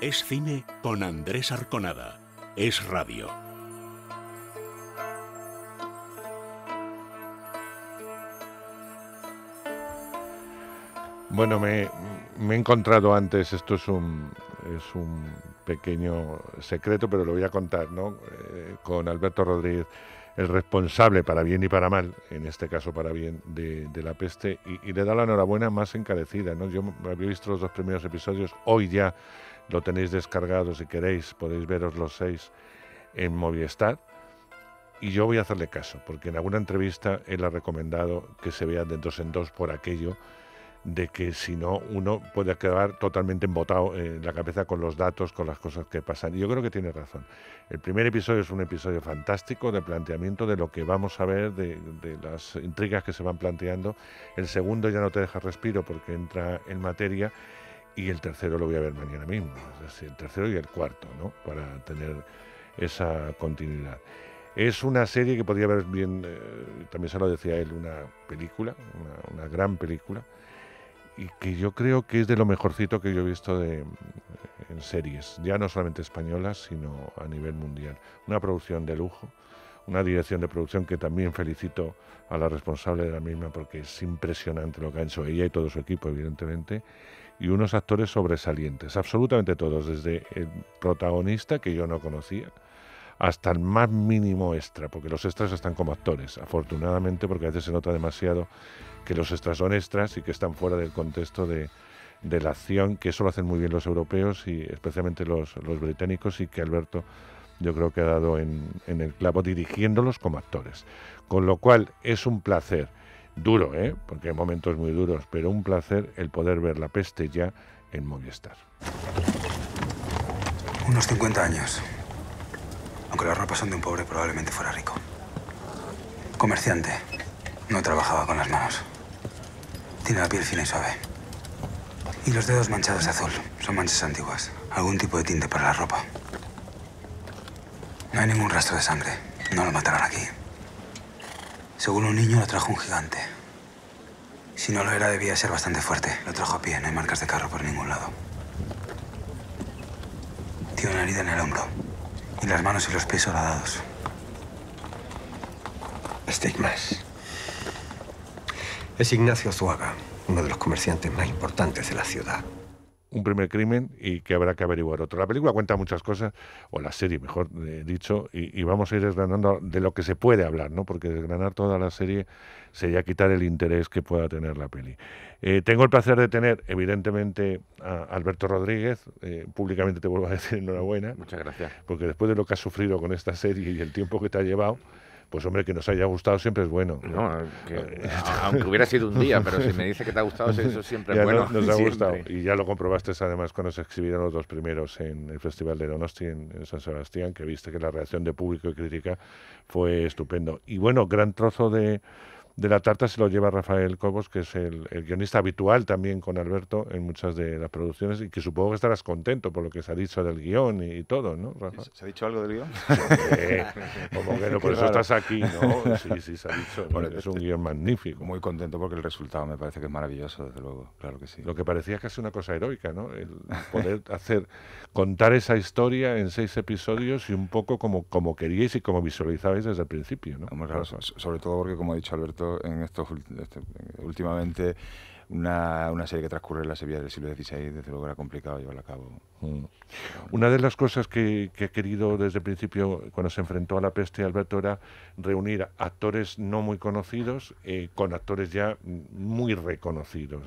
Es cine con Andrés Arconada. Es radio. Bueno, me, he encontrado antes, esto es un, es un pequeño secreto, pero lo voy a contar, ¿no? Eh, con Alberto Rodríguez, el responsable, para bien y para mal, en este caso para bien, de, la peste, y, le da la enhorabuena más encarecida, ¿no? Yo había visto los dos primeros episodios, hoy ya lo tenéis descargado si queréis, podéis veros los seis en Movistar. Y yo voy a hacerle caso, porque en alguna entrevista él ha recomendado que se vea de dos en dos por aquello de que si no uno puede quedar totalmente embotado en la cabeza con los datos, con las cosas que pasan. Y yo creo que tiene razón. El primer episodio es un episodio fantástico de planteamiento de lo que vamos a ver, de, de las intrigas que se van planteando. El segundo ya no te deja respiro porque entra en materia y el tercero lo voy a ver mañana mismo, el tercero y el cuarto, ¿no? Para tener esa continuidad. Es una serie que podría haber bien, eh, también se lo decía él, una película, una, gran película, y que yo creo que es de lo mejorcito que yo he visto de, en series, ya no solamente españolas, sino a nivel mundial. Una producción de lujo, una dirección de producción que también felicito a la responsable de la misma porque es impresionante lo que ha hecho ella y todo su equipo, evidentemente y unos actores sobresalientes, absolutamente todos, desde el protagonista que yo no conocía hasta el más mínimo extra, porque los extras están como actores, afortunadamente, porque a veces se nota demasiado que los extras son extras y que están fuera del contexto de, la acción, que eso lo hacen muy bien los europeos y especialmente los, los británicos y que Alberto yo creo que ha dado en, en el clavo dirigiéndolos como actores. Con lo cual es un placer Duro, ¿eh? Porque hay momentos muy duros, pero un placer el poder ver La Peste ya en Movistar. Unos 50 años. Aunque las ropas son de un pobre, probablemente fuera rico. Comerciante. No trabajaba con las manos. Tiene la piel fina y suave. Y los dedos manchados de azul. Son manchas antiguas. Algún tipo de tinte para la ropa. No hay ningún rastro de sangre. No lo mataron aquí. Según un niño, lo trajo un gigante. Si no lo era, debía ser bastante fuerte. Lo trajo a pie, no hay marcas de carro por ningún lado. Tiene una herida en el hombro. Y las manos y los pies horadados. Estigmas. Es Ignacio Zuaga, uno de los comerciantes más importantes de la ciudad un primer crimen y que habrá que averiguar otro. La película cuenta muchas cosas, o la serie, mejor eh, dicho, y, vamos a ir desgranando de lo que se puede hablar, ¿no? Porque desgranar toda la serie sería quitar el interés que pueda tener la peli. Eh, tengo el placer de tener, evidentemente, a Alberto Rodríguez. Eh, públicamente te vuelvo a decir enhorabuena. Muchas gracias. Porque después de lo que has sufrido con esta serie y el tiempo que te ha llevado, pues hombre, que nos haya gustado siempre es bueno. aunque hubiera sido un día, pero si me dice que te ha gustado, eso siempre es bueno. nos ha gustado. Y ya lo comprobaste además cuando se exhibieron los dos primeros en el Festival de Donosti en San Sebastián, que viste que la reacción de público y crítica fue estupendo. Y bueno, gran trozo de de la tarta se lo lleva Rafael Cobos, que es el, guionista habitual también con Alberto en muchas de las producciones y que supongo que estarás contento por lo que se ha dicho del guión y, todo, ¿no, ¿Se ha dicho algo del guión? Eh, no, por eso estás aquí, ¿no? Sí, sí, se ha dicho. es un guión magnífico. Muy contento porque el resultado me parece que es maravilloso, desde luego, claro que sí. Lo que parecía casi una cosa heroica, ¿no? El poder hacer, contar esa historia en seis episodios y un poco como, como queríais y como visualizabais desde el principio, ¿no? sobre todo porque, como ha dicho Alberto, en estos este, últimamente una, serie que transcurre en la Sevilla del siglo XVI, desde luego era complicado llevarla a cabo. Mm. Una de las cosas que, he querido desde el principio, cuando se enfrentó a la peste, Alberto, era reunir actores no muy conocidos eh, con actores ya muy reconocidos.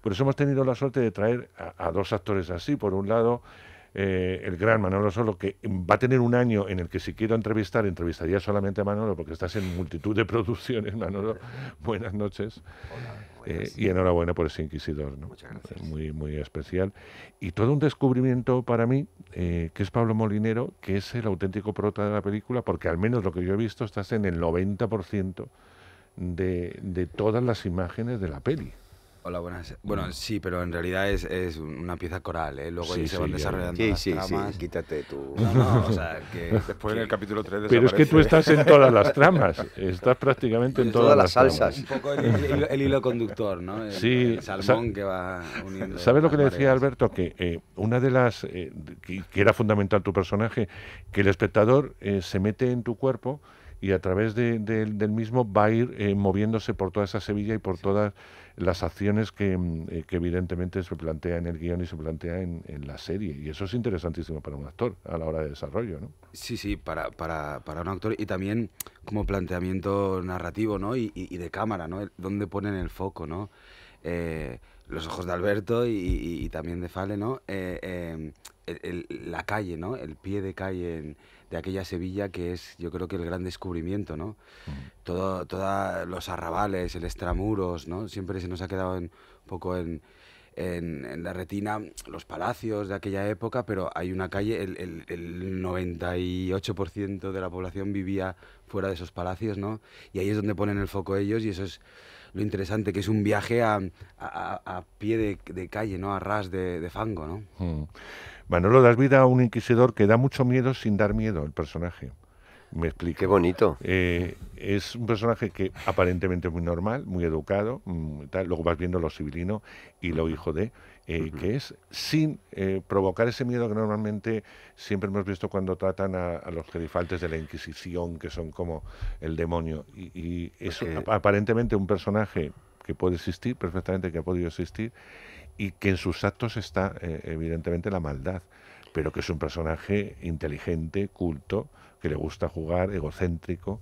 Por eso hemos tenido la suerte de traer a dos actores así. Por un lado, eh, el gran Manolo Solo, que va a tener un año en el que si quiero entrevistar, entrevistaría solamente a Manolo, porque estás en multitud de producciones, Manolo. Buenas noches. Eh, y enhorabuena por ese Inquisidor, eh, Muy, muy especial. Y todo un descubrimiento para mí, que es Pablo Molinero, que es el auténtico prota de la película, porque al menos lo que yo he visto, estás en el 90% de todas las imágenes de la peli. Bueno, mm. sí, pero en realidad es, es una pieza coral, ¿eh? Luego ahí se van desarrollando sí, las sí, tramas. Sí, quítate tú. o sea, que después en el capítulo 3 Pero es que tú estás en todas las tramas, estás prácticamente en todas, todas las, salsas. Un poco el, el, hilo conductor, ¿no? sí. El salmón que va uniendo. ¿Sabes lo que le decía Alberto? Que eh, una de las... Eh, que, era fundamental tu personaje, que el espectador eh, se mete en tu cuerpo y a través de, del mismo va a ir eh, moviéndose por toda esa Sevilla y por todas las acciones mm, eh, que, evidentemente se plantea en el guión y se plantea en, la serie. Y eso es interesantísimo para un actor a la hora de desarrollo, ¿no? Sí, sí, para, para, un actor y también como planteamiento narrativo, ¿no? Y, de cámara, ¿no? Dónde ponen el foco, ¿no? Eh, los ojos de Alberto y, y también de Fale, ¿no? Em, la calle, ¿no? El pie de calle en de aquella Sevilla que es, yo creo que el gran descubrimiento, ¿no? Mm. todos los arrabales, el extramuros, ¿no? Siempre se nos ha quedado un poco en, la retina los palacios de aquella época, pero hay una calle, el, el, el 98% de la población vivía fuera de esos palacios, ¿no? Y ahí es donde ponen el foco ellos y eso es lo interesante que es un viaje a, a, pie de, calle, ¿no? A ras de, fango, ¿no? Hmm. Manolo, das vida a un inquisidor que da mucho miedo sin dar miedo, el personaje. Me explica. Qué bonito. Eh, es un personaje que aparentemente es muy normal, muy educado, mm, luego vas viendo lo civilino y lo hijo de, eh, que es sin eh, provocar ese miedo que normalmente siempre hemos visto cuando tratan a, los gerifaltes de la Inquisición, que son como el demonio. Y, es aparentemente un personaje que puede existir, perfectamente que ha podido existir, y que en sus actos está eh, evidentemente la maldad, pero que es un personaje inteligente, culto, que le gusta jugar, egocéntrico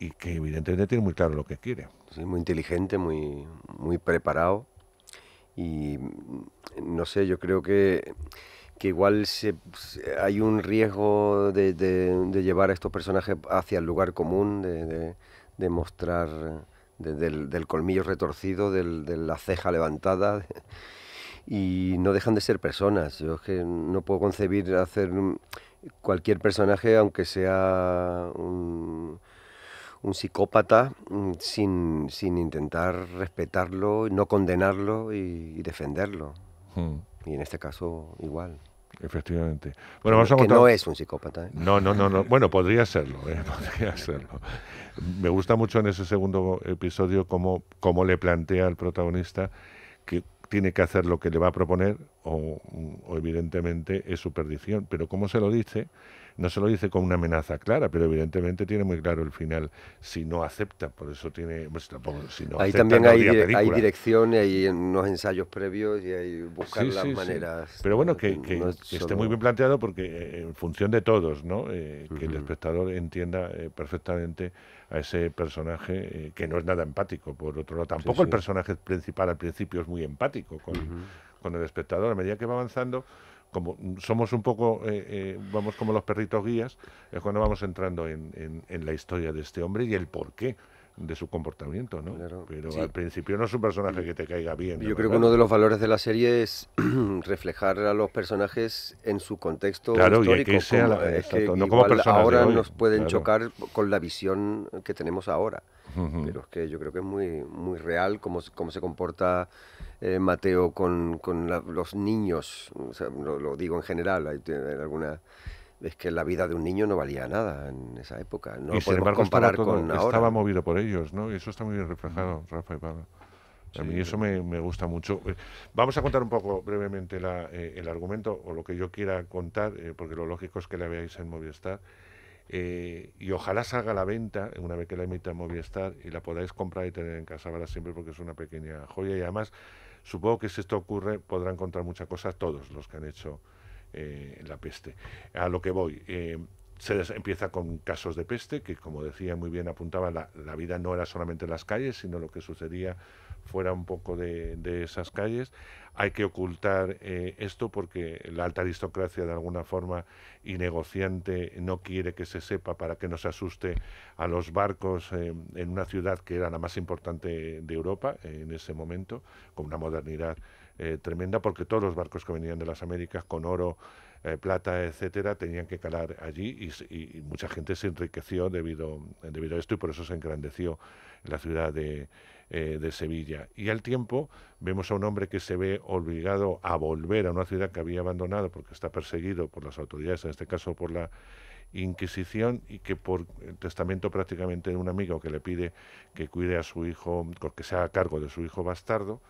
y que evidentemente tiene muy claro lo que quiere. Sí, muy inteligente, muy, muy preparado y mm, no sé, yo creo que, igual hay un riesgo de, de, llevar a estos personajes hacia el lugar común, de, de mostrar del, del, colmillo retorcido, del, de la ceja levantada. Y no dejan de ser personas. Yo es que no puedo concebir hacer cualquier personaje, aunque sea un, un psicópata mm, sin, sin, intentar respetarlo, no condenarlo y, defenderlo. Hmm. Y en este caso igual. Efectivamente. Bueno, vamos a Que no es un psicópata. ¿eh? No, no, no, no. Bueno, ¿eh? podría serlo, Me gusta mucho en ese segundo episodio cómo, cómo le plantea al protagonista que tiene que hacer lo que le va a proponer o, o evidentemente es su perdición. Pero cómo se lo dice no se lo dice con una amenaza clara, pero evidentemente tiene muy claro el final. Si no acepta, por eso tiene. Pues si Ahí también hay, dirección, hay, dirección, hay unos ensayos previos y hay buscar las maneras. Pero bueno, que, esté muy bien planteado porque eh, en función de todos, ¿no? Eh, que el espectador entienda eh, perfectamente a ese personaje que no es nada empático, por otro lado. Tampoco el personaje principal al principio es muy empático con, con el espectador. A medida que va avanzando como somos un poco, eh, eh, vamos como los perritos guías, es cuando vamos entrando en, en, en la historia de este hombre y el por qué de su comportamiento, ¿no? Pero al principio no es un personaje que te caiga bien. Yo creo que uno de los valores de la serie es reflejar a los personajes en su contexto claro, Y que sea, eh, no como ahora nos pueden chocar con la visión que tenemos ahora. Pero es que yo creo que es muy, muy real cómo, cómo se comporta eh, Mateo con, los niños. lo, digo en general, hay, hay alguna es que la vida de un niño no valía nada en esa época. No comparar con ahora. Estaba movido por ellos, ¿no? Y eso está muy bien reflejado, mm. Rafa y Pablo. A mí eso me, gusta mucho. Eh, vamos a contar un poco brevemente eh, el argumento o lo que yo quiera contar, eh, porque lo lógico es que la veáis en Movistar. y ojalá salga a la venta una vez que la emita Movistar y la podáis comprar y tener en casa para siempre porque es una pequeña joya. Y además, supongo que si esto ocurre, podrán contar muchas cosas todos los que han hecho eh, la peste. A lo que voy, eh, se empieza con casos de peste, que como decía muy bien, apuntaba, la, vida no era solamente en las calles, sino lo que sucedía fuera un poco de, esas calles. Hay que ocultar eh, esto porque la alta aristocracia de alguna forma y negociante no quiere que se sepa para que no se asuste a los barcos en una ciudad que era la más importante de Europa en ese momento, con una modernidad eh, tremenda porque todos los barcos que venían de las Américas con oro, eh, plata, etcétera, tenían que calar allí y, mucha gente se enriqueció debido, a esto y por eso se engrandeció la ciudad de, eh, de Sevilla. Y al tiempo vemos a un hombre que se ve obligado a volver a una ciudad que había abandonado porque está perseguido por las autoridades, en este caso por la Inquisición y que por el testamento prácticamente de un amigo que le pide que cuide a su hijo, que se haga cargo de su hijo bastardo,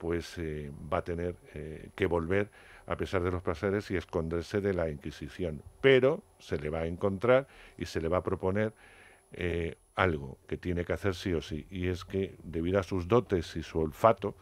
pues eh, va a tener eh, que volver a pesar de los placeres y esconderse de la Inquisición. Pero se le va a encontrar y se le va a proponer eh, algo que tiene que hacer sí o sí, y es que debido a sus dotes y su olfato,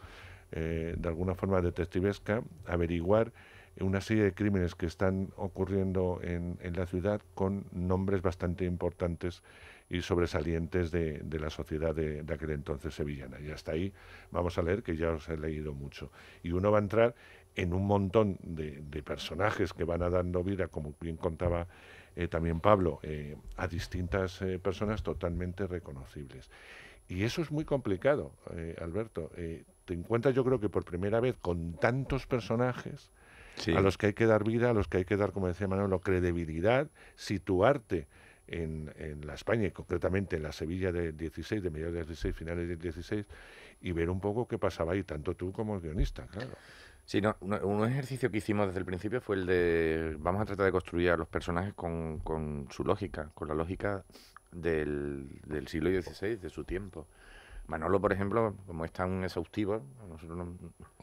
de alguna forma detectivesca, averiguar una serie de crímenes que están ocurriendo en, en la ciudad con nombres bastante importantes y sobresalientes de, la sociedad de, aquel entonces sevillana. Y hasta ahí vamos a leer, que ya os he leído mucho. Y uno va a entrar en un montón de, personajes que van a dando vida, como bien contaba eh, también Pablo, eh, a distintas eh, personas totalmente reconocibles. Y eso es muy complicado, Alberto. te encuentras yo creo que por primera vez con tantos personajes a los que hay que dar vida, a los que hay que dar, como decía Manuel, credibilidad, situarte en, en, la España y concretamente en la Sevilla de 16, de mediados del 16, finales del 16, y ver un poco qué pasaba ahí, tanto tú como el guionista, claro. Sí, no, un ejercicio que hicimos desde el principio fue el de vamos a tratar de construir a los personajes con, con su lógica, con la lógica del, del siglo XVI, de su tiempo. Manolo, por ejemplo, como es tan exhaustivo, nosotros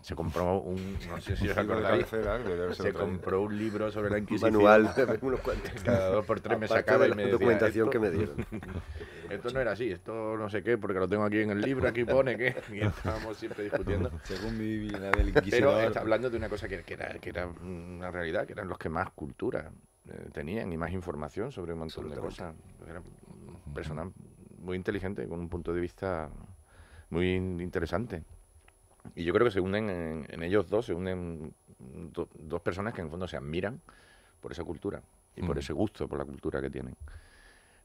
se compró un. No sé si os acordáis. se compró un libro sobre la Inquisición. Manual, unos cuantos. Cada dos por tres me sacaba y me documentación que me dieron. esto no era así, esto no sé qué, porque lo tengo aquí en el libro, aquí pone que. Y estábamos siempre discutiendo. Según mi vida del Inquisidor. Pero está hablando de una cosa que, era, que era una realidad, que eran los que más cultura eh, tenían y más información sobre un montón de cosas. Era un personal muy inteligente, con un punto de vista muy interesante. Y yo creo que se unen en, ellos dos, se unen dos personas que en fondo se admiran por esa cultura y por ese gusto por la cultura que tienen.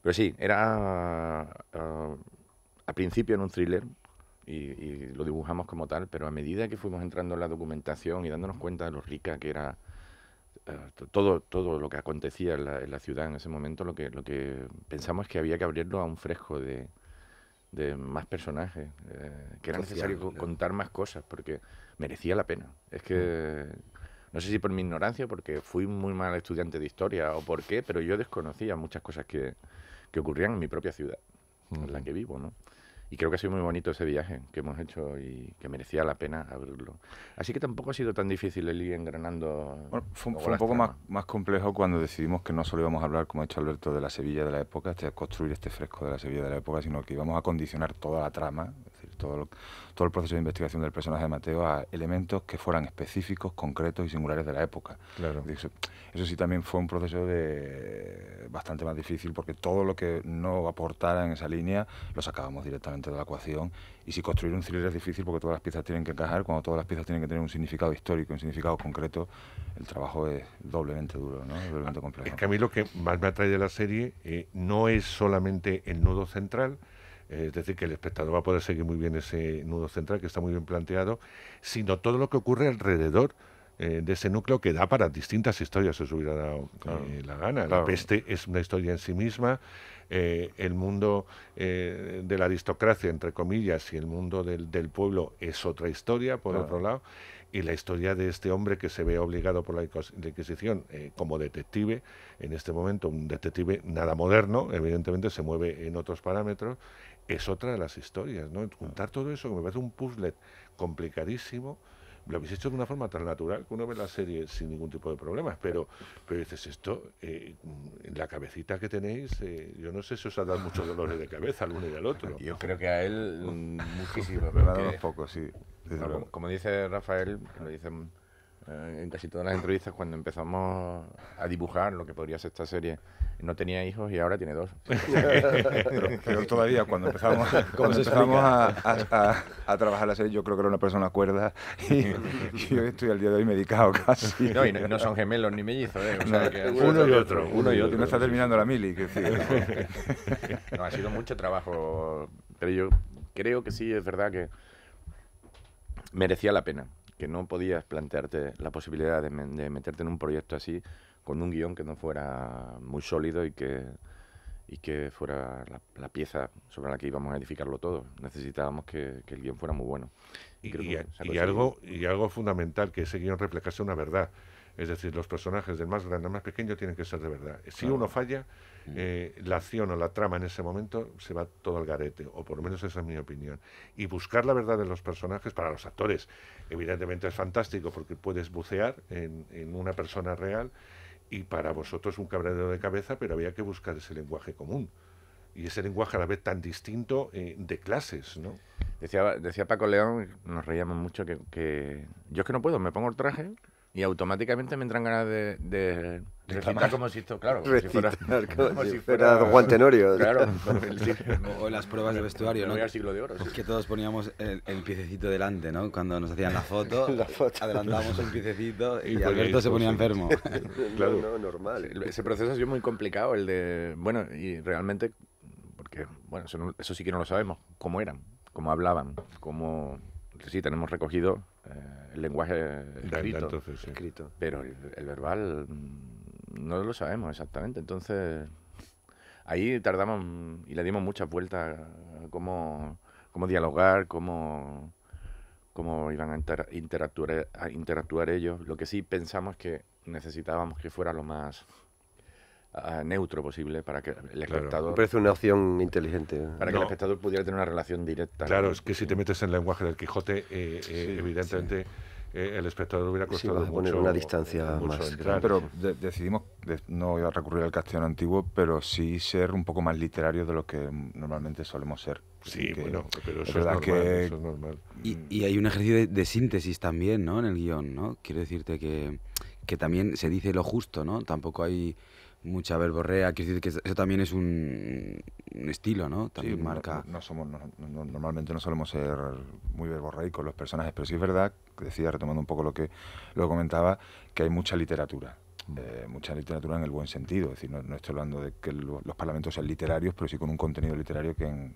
Pero sí, era uh, ah, al principio en un thriller y, lo dibujamos como tal, pero a medida que fuimos entrando en la documentación y dándonos cuenta de lo rica que era eh, todo, todo lo que acontecía en la, ciudad en ese momento, lo que, lo que pensamos es que había que abrirlo a un fresco de, de más personajes, eh, que era necesario contar más cosas, porque merecía la pena. Es que, mm. no sé si por mi ignorancia, porque fui muy mal estudiante de historia o por qué, pero yo desconocía muchas cosas que, ocurrían en mi propia ciudad, en la mm. que vivo, ¿no? Y creo que ha sido muy bonito ese viaje que hemos hecho y que merecía la pena abrirlo. Así que tampoco ha sido tan difícil el ir engranando. fue, un poco más, más, complejo cuando decidimos que no solo íbamos a hablar, como ha hecho Alberto, de la Sevilla de la época, de este, construir este fresco de la Sevilla de la época, sino que íbamos a condicionar toda la trama todo, todo el proceso de investigación del personaje de Mateo a elementos que fueran específicos, concretos y singulares de la época. Eso, sí también fue un proceso de, bastante más difícil porque todo lo que no aportara en esa línea lo sacábamos directamente de la ecuación y si construir un thriller es difícil porque todas las piezas tienen que encajar, cuando todas las piezas tienen que tener un significado histórico, un significado concreto, el trabajo es doblemente duro, ¿no? doblemente ah, complejo. Es que a mí lo que más me atrae de la serie eh, no es solamente el nudo central, es decir, que el espectador va a poder seguir muy bien ese nudo central, que está muy bien planteado, sino todo lo que ocurre alrededor eh, de ese núcleo que da para distintas historias, se os hubiera dado eh, la gana. La peste es una historia en sí misma, eh, el mundo de la aristocracia, entre comillas, y el mundo del, pueblo es otra historia, por otro lado y la historia de este hombre que se ve obligado por la Inquisición como detective, en este momento un detective nada moderno, evidentemente se mueve en otros parámetros, es otra de las historias, ¿no? Juntar todo eso, que me parece un puzzle complicadísimo, lo habéis hecho de una forma tan natural que uno ve la serie sin ningún tipo de problemas, pero, pero dices esto, eh, la cabecita que tenéis, eh, yo no sé si os ha dado muchos dolores de cabeza al uno y al otro. Yo creo que a él muchísimo. pero a pocos, sí. Como, dice Rafael, lo dicen eh, en casi todas las entrevistas cuando empezamos a dibujar lo que podría ser esta serie. No tenía hijos y ahora tiene dos. pero todavía, cuando empezamos, cuando empezamos a, trabajar la serie, yo creo que era una persona cuerda y, yo estoy al día de hoy medicado casi. No, y no, son gemelos ni mellizos. ¿eh? uno y otro. Uno y otro. no está terminando la mili. ha sido mucho trabajo, pero yo creo que sí, es verdad que merecía la pena que no podías plantearte la posibilidad de, meterte en un proyecto así con un guión que no fuera muy sólido y que, y que fuera la, pieza sobre la que íbamos a edificarlo todo. Necesitábamos que, el guión fuera muy bueno. Y, algo, y algo fundamental, que ese guión reflejase una verdad. Es decir, los personajes del más grande al más pequeño tienen que ser de verdad. Si uno falla, eh, la acción o la trama en ese momento se va todo al garete, o por lo menos esa es mi opinión. Y buscar la verdad de los personajes para los actores, evidentemente es fantástico porque puedes bucear en, una persona real y para vosotros es un cabrero de cabeza, pero había que buscar ese lenguaje común y ese lenguaje a la vez tan distinto eh, de clases, Decía, Paco León, nos reíamos mucho, que, yo es que no puedo, me pongo el traje y automáticamente me entran ganas de, de recitar como si esto, claro, como si fuera, como si Juan Tenorio. Claro, o, las pruebas de vestuario, ¿no? Al siglo de oro, sí. Que todos poníamos el, piececito delante, ¿no? Cuando nos hacían la foto, adelantamos el adelantábamos el piececito y, Alberto se ponía enfermo. claro, no, normal. Ese proceso ha sido muy complicado, el de, bueno, y realmente, porque, bueno, eso, eso sí que no lo sabemos, cómo eran, cómo hablaban, cómo, sí, tenemos recogido eh, el lenguaje escrito, pero el, verbal mm, no lo sabemos exactamente. Entonces, ahí tardamos mm, y le dimos muchas vueltas a cómo, dialogar, cómo, cómo iban a, interactuar, a interactuar ellos. Lo que sí pensamos que necesitábamos que fuera lo más neutro posible para que el espectador... Me parece una opción inteligente. Para que el espectador pudiera tener una relación directa. Claro, es que si te metes en el lenguaje del Quijote, eh, eh, evidentemente... Eh, el espectador hubiera costado poner una distancia más. Pero decidimos no a recurrir al castellano antiguo, pero sí ser un poco más literario de lo que normalmente solemos ser. Sí, bueno, pero eso es, normal, y, mm. hay un ejercicio de, síntesis también, ¿no? En el guión, ¿no? Quiero decirte que, que también se dice lo justo, ¿no? Tampoco hay mucha verborrea, quiero decir que eso también es un, estilo, ¿no? También marca. No, somos, normalmente no solemos ser muy verborreicos los personajes, pero sí es verdad, decía, retomando un poco lo que lo comentaba, que hay mucha literatura. Mm. Eh, mucha literatura en el buen sentido, es decir, no, estoy hablando de que los, parlamentos sean literarios, pero sí con un contenido literario que en,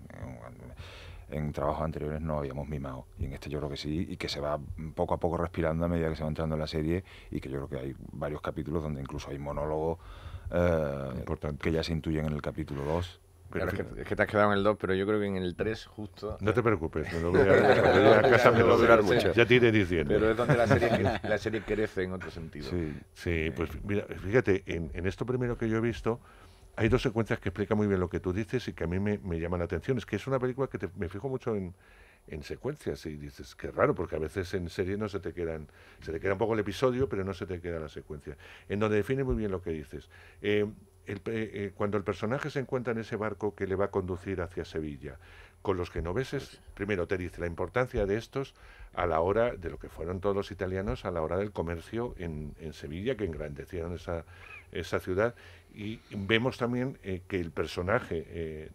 trabajos anteriores no habíamos mimado. Y en este yo creo que sí, y que se va poco a poco respirando a medida que se va entrando en la serie, y que yo creo que hay varios capítulos donde incluso hay monólogos eh, Importante. que ya se intuyen en el capítulo 2. es, que, te has quedado en el 2, pero yo creo que en el 3 justo... No te preocupes, me lo voy mucho. Ya te diciendo. Pero es donde la serie, crece en otro sentido. Sí, pues mira, fíjate, en, esto primero que yo he visto, hay dos secuencias que explican muy bien lo que tú dices y que a mí me, me llaman la atención. Es que es una película que me fijo mucho en, en secuencias y dices que raro porque a veces en serie no se te quedan se te queda un poco el episodio pero no se te queda la secuencia en donde define muy bien lo que dices eh, eh, cuando el personaje se encuentra en ese barco que le va a conducir hacia Sevilla con los genoveses pues primero te dice la importancia de estos a la hora de lo que fueron todos los italianos a la hora del comercio en, en Sevilla que engrandecieron esa esa ciudad y vemos también eh, que el personaje eh,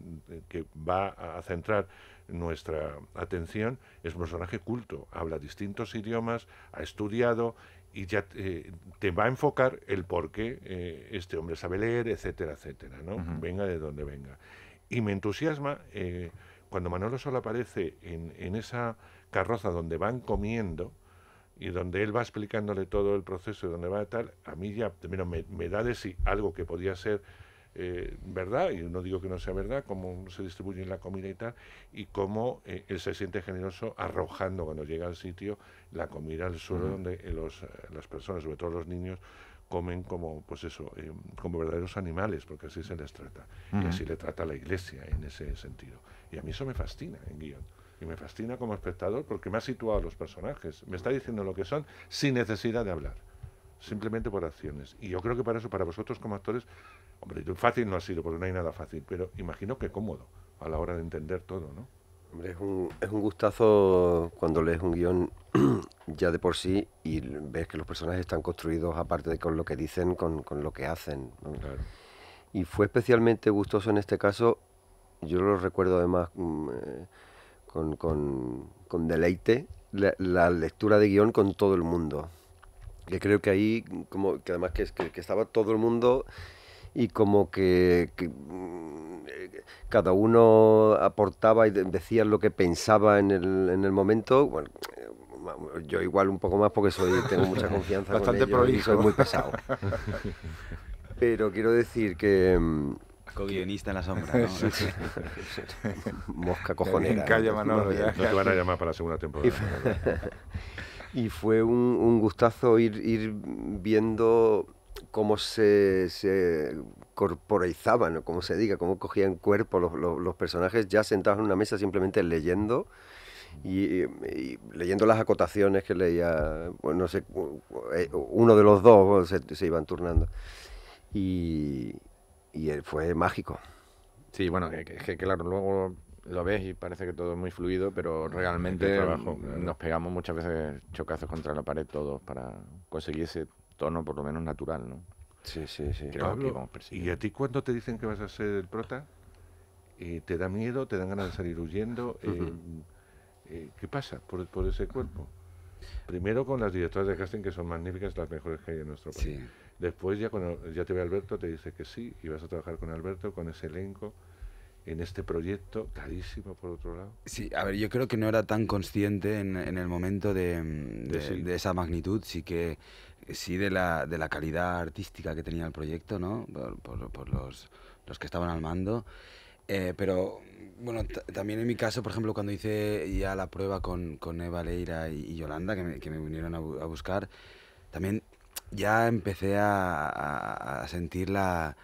que va a centrar nuestra atención es un personaje culto, habla distintos idiomas, ha estudiado y ya eh, te va a enfocar el por qué este hombre sabe leer, etcétera, etcétera, ¿no? Venga de donde venga. Y me entusiasma cuando Manolo solo aparece en esa carroza donde van comiendo, y donde él va explicándole todo el proceso y donde va a tal, a mí ya me, da de sí algo que podía ser eh, verdad, y no digo que no sea verdad, cómo se distribuye la comida y tal, y cómo eh, él se siente generoso arrojando cuando llega al sitio la comida al suelo donde los, eh, las personas, sobre todo los niños, comen como pues eso como verdaderos animales porque así se les trata y así le trata la iglesia en ese sentido y a mí eso me fascina en guión y me fascina como espectador porque me ha situado los personajes, me está diciendo lo que son sin necesidad de hablar, simplemente por acciones. Y yo creo que para eso, para vosotros como actores, hombre, fácil no ha sido, porque no hay nada fácil, pero imagino que cómodo a la hora de entender todo, ¿no? Hombre, es un, gustazo cuando lees un guión ya de por sí y ves que los personajes están construidos, aparte de con lo que dicen, con, lo que hacen. Y fue especialmente gustoso en este caso, yo lo recuerdo además mm, eh, con, con, deleite la, lectura de guión con todo el mundo. Que creo que ahí, como que además que, que, estaba todo el mundo y como que, mm, cada uno aportaba y decía lo que pensaba en el, en el momento. Bueno, eh, yo igual un poco más porque soy tengo mucha confianza Bastante con ellos y soy muy pesado. Pero quiero decir que mm, guionista en la sombra, Mosca cojonera. calle Manolo, no, te van a llamar para la segunda temporada. y fue un, un gustazo ir, ir, viendo cómo se, se corporalizaban, o como se diga, cómo cogían cuerpo los, los, personajes ya sentados en una mesa simplemente leyendo. Y, leyendo las acotaciones que leía, bueno, no sé, eh, uno de los dos se iban turnando. Y, y eh, fue mágico. Sí, bueno, que, que claro, luego lo ves y parece que todo es muy fluido, pero realmente mm, nos pegamos muchas veces chocazos contra la pared todos para conseguir ese tono por lo menos natural, ¿no? Sí, sí, sí. ¿Y a ti cuando te dicen que vas a ser el prota? Eh, ¿Te da miedo? ¿Te dan ganas de salir huyendo? Eh, ¿Qué pasa por, por, ese cuerpo? Primero con las directoras de casting que son magníficas, las mejores que hay en nuestro país. Después ya, cuando, ya te ve Alberto, te dice que sí y vas a trabajar con Alberto, con ese elenco en este proyecto, carísimo por otro lado. Sí, a ver, yo creo que no era tan consciente en, en el momento de, de, esa magnitud, sí que sí de la, de la calidad artística que tenía el proyecto, ¿no? Por, los, los, que estaban al mando. Eh, pero bueno, también en mi caso, por ejemplo, cuando hice ya la prueba con, con Eva Leira y, Yolanda, que me, que me vinieron a, a buscar, también ya empecé a, sentir la,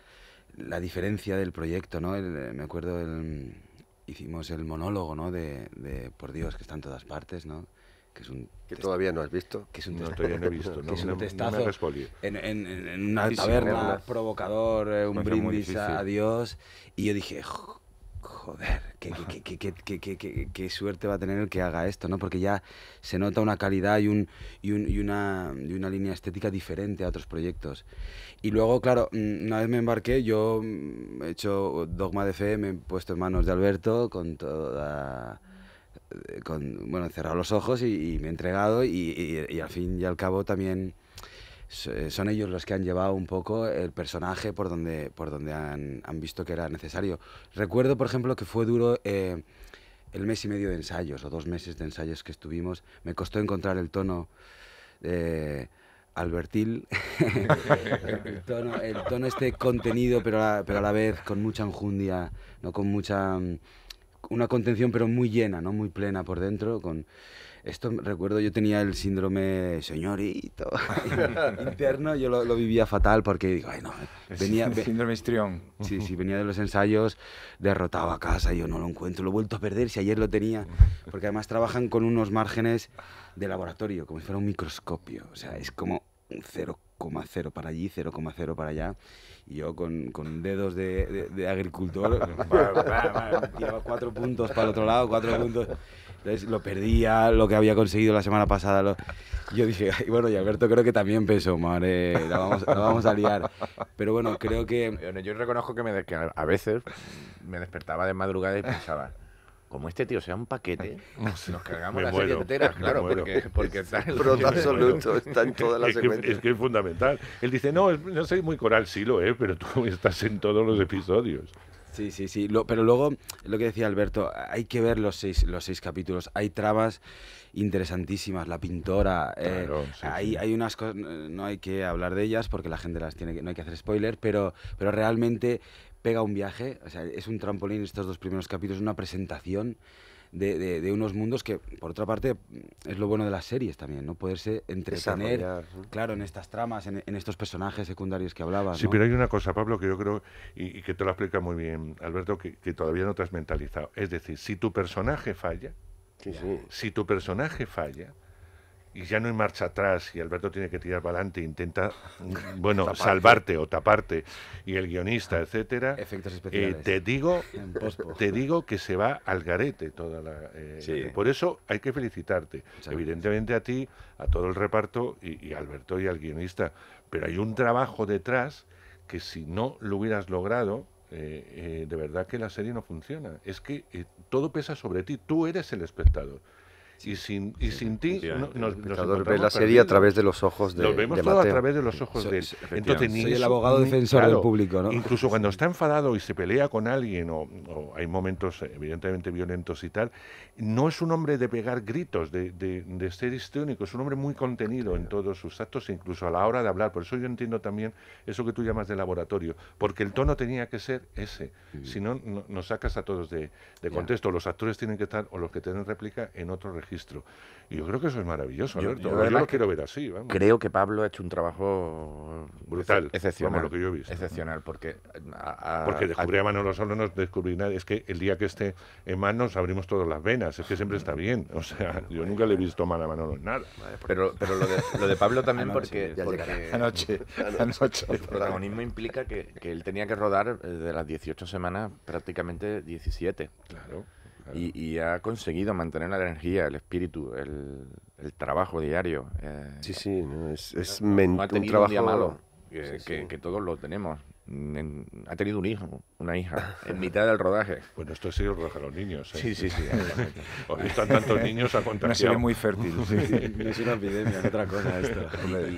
diferencia del proyecto, ¿no? me acuerdo, el, hicimos el monólogo, ¿no? De, Por Dios, que está en todas partes, ¿no? Que, es un todavía no has visto. Que es un testazo. que es un en, una taberna, provocador, eh, un brindis a Dios. Y yo dije, joder, qué, suerte va a tener el que haga esto, ¿no? Porque ya se nota una calidad y, y, una, línea estética diferente a otros proyectos. Y luego, claro, mm, una vez me embarqué, yo mm, he hecho Dogma de Fe, me he puesto en manos de Alberto con toda... Eh, con, bueno, he cerrado los ojos y, me he entregado y, y al fin y al cabo también eh, son ellos los que han llevado un poco el personaje por donde, por donde han, visto que era necesario. Recuerdo, por ejemplo, que fue duro eh, el mes y medio de ensayos o dos meses de ensayos que estuvimos. Me costó encontrar el tono. Eh, albertil, el, tono, este contenido, pero a, la vez con mucha enjundia, no con mucha mm, una contención pero muy llena, no muy plena por dentro, esto recuerdo, yo tenía el síndrome señorito interno, yo lo, vivía fatal porque digo, ay no, venía... síndrome estrión Sí, sí, venía de los ensayos, derrotaba a casa, yo no lo encuentro, lo he vuelto a perder si ayer lo tenía, porque además trabajan con unos márgenes de laboratorio, como si fuera un microscopio, o sea, es como 0,0 para allí, 0,0 para allá. Y yo con, con dedos de, agricultor, llevaba cuatro puntos para el otro lado, cuatro puntos. Entonces lo perdía, lo que había conseguido la semana pasada. Yo dije, bueno, y Alberto creo que también pensó, madre, la vamos, vamos a liar. Pero bueno, creo que... Yo, reconozco que, a veces me despertaba de madrugada y pensaba, como este tío sea un paquete, nos cargamos la serie entera, claro, porque, porque absoluto, está en todas las Es que es fundamental. Él dice, no, no soy muy coral, sí lo es, pero tú estás en todos los episodios. Sí, sí, sí. pero luego, lo que decía Alberto, hay que ver los seis, los seis capítulos. Hay tramas interesantísimas, la pintora. Eh, hay, unas cosas, no hay que hablar de ellas porque la gente las tiene que, no hay que hacer spoiler, pero, pero realmente pega un viaje. O sea, es un trampolín estos dos primeros capítulos, una presentación de, unos mundos que, por otra parte, es lo bueno de las series también, ¿no? Poderse entretener, claro, en estas tramas, en, estos personajes secundarios que hablabas. Sí, pero hay una cosa, Pablo, que yo creo, y, que te lo explica muy bien Alberto, que, todavía no te has mentalizado. Es decir, si tu personaje falla, si tu personaje falla, y ya no hay marcha atrás y Alberto tiene que tirar para adelante, intenta bueno salvarte o taparte y el guionista, ah, etcétera. Eh, te digo, te digo que se va al garete toda la. Eh, Por eso hay que felicitarte, evidentemente a ti, a todo el reparto y, Alberto y al guionista, pero hay un trabajo detrás que si no lo hubieras logrado, eh, eh, de verdad que la serie no funciona. Es que todo pesa sobre ti, tú eres el espectador y sin, y sin ti no, nos, nos ve la serie a través de los ojos de Nos vemos todo a través de los ojos de soy el abogado defensor del público, Incluso cuando está enfadado y se pelea con alguien o, hay momentos eh, evidentemente violentos y tal, no es un hombre de pegar gritos, de, de, ser histriónico, es un hombre muy contenido en todos sus actos, incluso a la hora de hablar. Por eso yo entiendo también eso que tú llamas de laboratorio, porque el tono tenía que ser ese. Si no, nos sacas a todos de, de contexto. Los actores tienen que estar, o los que tienen réplica, en otro registro registro. Y yo creo que eso es maravilloso, Alberto. Yo, lo quiero ver así. Creo que Pablo ha hecho un trabajo brutal, excepcional. lo Excepcional, porque. porque descubrí a, Manolo Solo, no descubrí nada. Es que el día que esté en manos abrimos todas las venas. Es que siempre está bien. O sea, yo nunca le he visto mal a Manolo en nada. Pero, pero lo, de, Pablo también, porque, anoche, El protagonismo implica que, que él tenía que rodar eh, de las 18 semanas prácticamente 17. Claro. Y, ha conseguido mantener la energía, el espíritu, el, trabajo diario. Eh. sí, sí, es, es un trabajo malo, que, todos lo tenemos. ha tenido un hijo, una hija, en mitad del rodaje. Bueno, esto ha sido el rodaje de los niños. ¿eh? Sí, sí, sí. Hoy están tantos niños a contagiar. Una muy fértil. Sí. es una epidemia, otra cosa esto.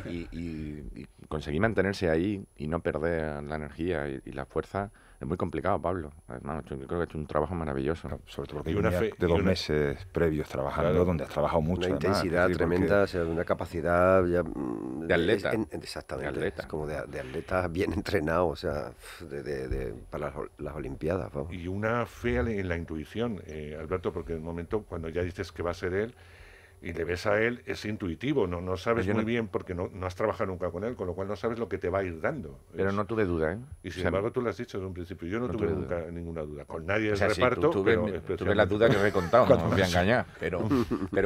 Y, y, y, conseguí mantenerse ahí y no perder la energía y la fuerza es muy complicado, Pablo. yo creo que ha hecho un trabajo maravilloso. sobre todo porque de dos meses previos trabajando, donde has trabajado mucho. Una intensidad tremenda, una capacidad mm, de atleta. exactamente. De Es como de, de, atleta bien entrenado, o sea, de, para las, Olimpiadas. Y una fe en la intuición, eh, Alberto, porque en el momento cuando ya dices que va a ser él, y le ves a él, es intuitivo, no, no sabes muy bien porque no, has trabajado nunca con él, con lo cual no sabes lo que te va a ir dando. Pero no tuve duda, ¿eh? Y sin embargo tú lo has dicho desde un principio, yo no, tuve, nunca ninguna duda, con nadie o reparto, tuve, pero... Tuve la duda que he contado, no me voy a engañar, pero,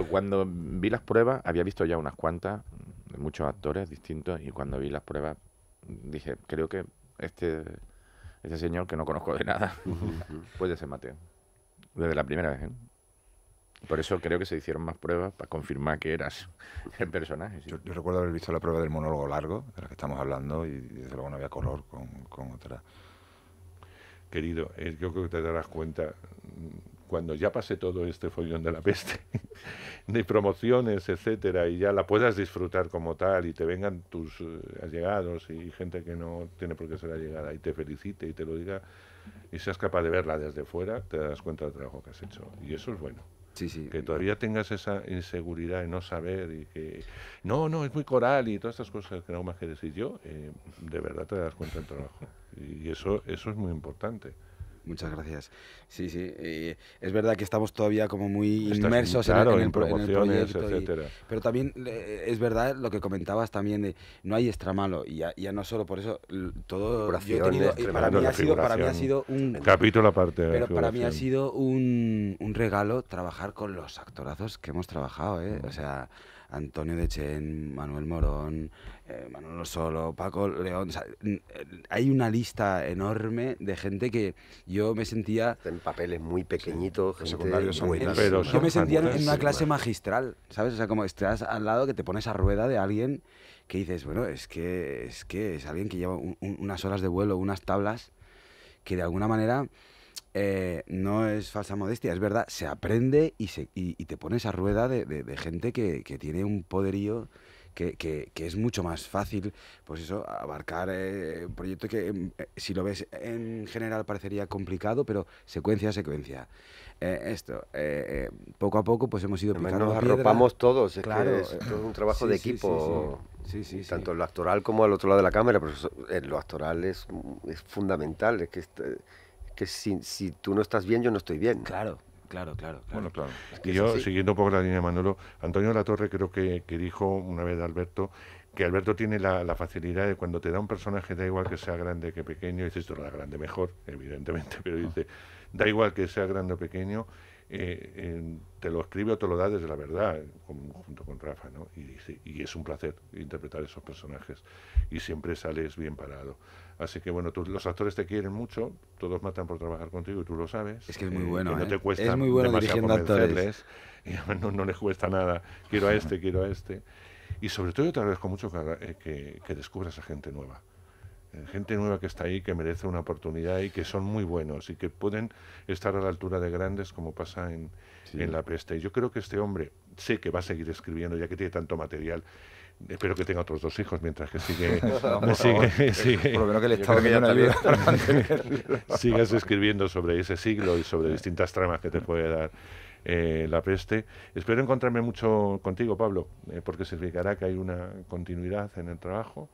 cuando vi las pruebas, había visto ya unas cuantas, de muchos actores distintos, y cuando vi las pruebas dije, creo que este, este señor que no conozco de nada puede ser Mateo, desde la primera vez, ¿eh? Por eso creo que se hicieron más pruebas para confirmar que eras el personaje. Yo, recuerdo haber visto la prueba del monólogo largo, de la que estamos hablando, y desde luego no había color con, otra. Querido, eh, yo creo que te darás cuenta mm, cuando ya pase todo este follón de la peste, de promociones, etcétera, y ya la puedas disfrutar como tal, y te vengan tus eh, allegados y gente que no tiene por qué ser allegada, y te felicite y te lo diga, y seas capaz de verla desde fuera, te das cuenta del trabajo que has hecho. Y eso es bueno. Que todavía tengas esa inseguridad de no saber y que no, no, es muy coral y todas estas cosas que no más que decir yo, eh, de verdad te das cuenta del trabajo. Y eso, eso es muy importante. Muchas gracias. Sí, sí. Eh, es verdad que estamos todavía como muy inmersos en, el, proyecto. pero también eh, es verdad lo que comentabas también de no hay extra malo. Y ya, no solo por eso, todo yo he tenido, eh, ha sido, un... Capítulo aparte. Pero para mí ha sido un, un regalo trabajar con los actorazos que hemos trabajado. ¿eh? Mm. O sea, Antonio Dechen, Manuel Morón, eh, Manolo Solo, Paco León. Eh, hay una lista enorme de gente que yo me sentía. En papeles muy pequeñitos, secundarios muy pero Yo me sentía en una clase magistral, ¿sabes? O sea, como estás al lado que te pones a rueda de alguien que dices, bueno, es que es, que es alguien que lleva unas horas de vuelo, unas tablas, que de alguna manera. Eh, no es falsa modestia, es verdad, se aprende y, se, te pones a rueda de, gente que, que, tiene un poderío que, que, es mucho más fácil, pues eso, abarcar eh, un proyecto que em, eh, si lo ves en general parecería complicado, pero secuencia a secuencia. Eh, esto, poco a poco pues hemos ido nos arropamos todos, es claro. que es, un trabajo de equipo. tanto en lo actoral como al otro lado de la cámara, pero pues en lo actoral es, es fundamental, es que, este, que si, si tú no estás bien, yo no estoy bien. Claro, Claro, claro. claro. Bueno, claro. y yo, siguiendo un poco la línea de Manolo, Antonio Torre creo que, dijo una vez de Alberto que Alberto tiene la, facilidad de cuando te da un personaje, da igual que sea grande que pequeño, dices, tú lo era grande mejor, evidentemente, pero dice, da igual que sea grande o pequeño, eh, te lo escribe o te lo da desde la verdad, junto con Rafa, ¿no? Y, es un placer interpretar esos personajes y siempre sales bien parado. Así que bueno, los actores te quieren mucho, todos matan por trabajar contigo y tú lo sabes. Es que es muy eh, bueno. no ¿eh? es muy bueno dirigiendo no, les cuesta nada. Quiero a este, quiero a este. Y sobre todo, yo te agradezco mucho que descubras a gente nueva. Eh, gente nueva que está ahí, que merece una oportunidad y que son muy buenos y que pueden estar a la altura de grandes como pasa en, la peste. Y yo creo que este hombre, sé que va a seguir escribiendo ya que tiene tanto material, Espero que tenga otros dos hijos mientras que sigue. sigue, por lo menos que le estaba bien. Sigas escribiendo sobre ese siglo y sobre distintas tramas que te puede dar eh, la peste. Espero encontrarme mucho contigo, Pablo, eh, porque significará que hay una continuidad en el trabajo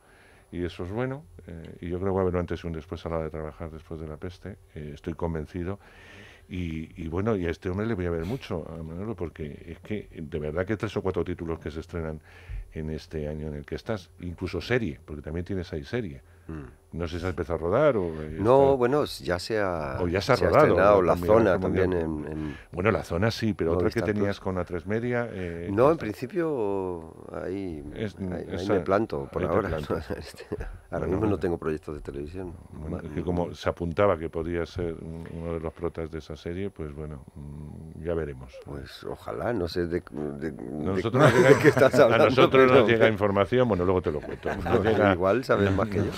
y eso es bueno. Eh, y yo creo que va a haber un antes y un después a la hora de trabajar después de la peste, eh, estoy convencido. Y, bueno, y a este hombre le voy a ver mucho, a Manolo, porque es que de verdad que tres o cuatro títulos que se estrenan en este año en el que estás, incluso serie, porque también tienes ahí serie. Mm. No sé si ha empezado a rodar o... Eh, no, bueno, ya se ha, o ya se ha, rodado, ha la zona también en, Bueno, la zona sí, pero otra que tenías con la 3 media... Eh, no, en principio ahí, ahí, me planto por ahora. Este, ahora mismo no tengo proyectos de televisión. que como se apuntaba que podía ser uno de los protas de esa serie, pues bueno, mm, ya veremos. Pues ojalá, no sé de, nosotros qué estás hablando. A nosotros no nos llega información, bueno, luego te lo cuento. Igual sabes más que yo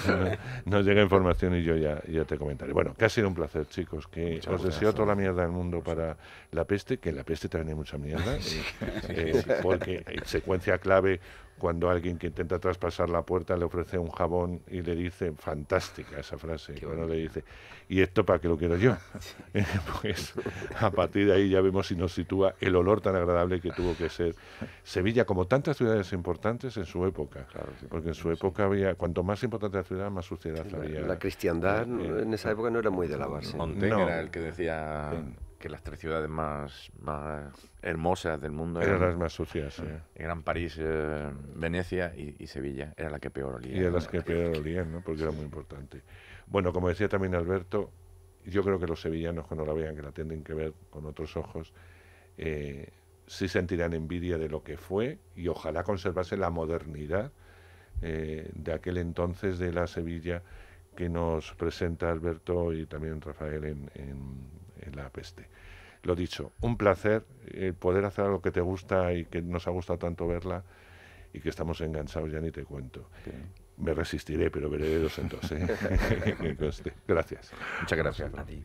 nos llega información y yo ya, te comentaré. Bueno, que ha sido un placer, chicos, que os deseo toda la mierda del mundo para la peste, que la peste también hay mucha mierda, eh, eh, porque eh, secuencia clave cuando alguien que intenta traspasar la puerta le ofrece un jabón y le dice, fantástica esa frase, bueno. le dice, ¿y esto para qué lo quiero yo? Eh, pues a partir de ahí ya vemos si nos sitúa el olor tan agradable que tuvo que ser Sevilla, como tantas ciudades importantes en su época, claro, porque en su época había, cuanto más importante la ciudad, más suciedad había. La cristiandad eh, en esa eh, época no era muy de lavarse. Montaigne no. era el que decía que las tres ciudades más, hermosas del mundo eran, las más sucias. Gran Eran París, eh, Venecia y, Sevilla. Era la que peor olía. Y eran las que peor olían, ¿no? porque era muy importante. Bueno, como decía también Alberto, yo creo que los sevillanos cuando la vean, que la tienen que ver con otros ojos, eh, sí sentirán envidia de lo que fue y ojalá conservase la modernidad eh, de aquel entonces de la Sevilla que nos presenta Alberto y también Rafael en en la peste. Lo dicho, un placer el eh, poder hacer algo que te gusta y que nos ha gustado tanto verla y que estamos enganchados, ya ni te cuento. Me resistiré, pero veré dos entonces. ¿eh? Gracias. Muchas gracias. A ti.